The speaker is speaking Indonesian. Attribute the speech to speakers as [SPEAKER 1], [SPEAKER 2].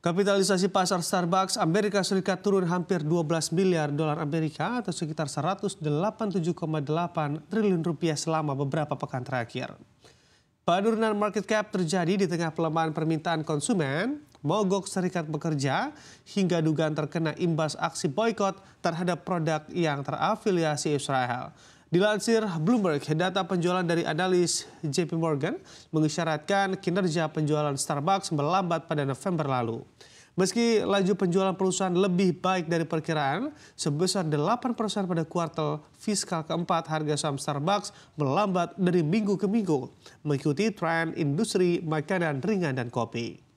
[SPEAKER 1] Kapitalisasi pasar Starbucks Amerika Serikat turun hampir 12 miliar dolar Amerika atau sekitar 187,8 triliun rupiah selama beberapa pekan terakhir. Penurunan market cap terjadi di tengah pelemahan permintaan konsumen, mogok serikat pekerja, hingga dugaan terkena imbas aksi boykot terhadap produk yang terafiliasi Israel. Dilansir Bloomberg, data penjualan dari analis JP Morgan mengisyaratkan kinerja penjualan Starbucks melambat pada November lalu. Meski laju penjualan perusahaan lebih baik dari perkiraan, sebesar 8 persen pada kuartal fiskal keempat harga saham Starbucks melambat dari minggu ke minggu, mengikuti tren industri makanan ringan dan kopi.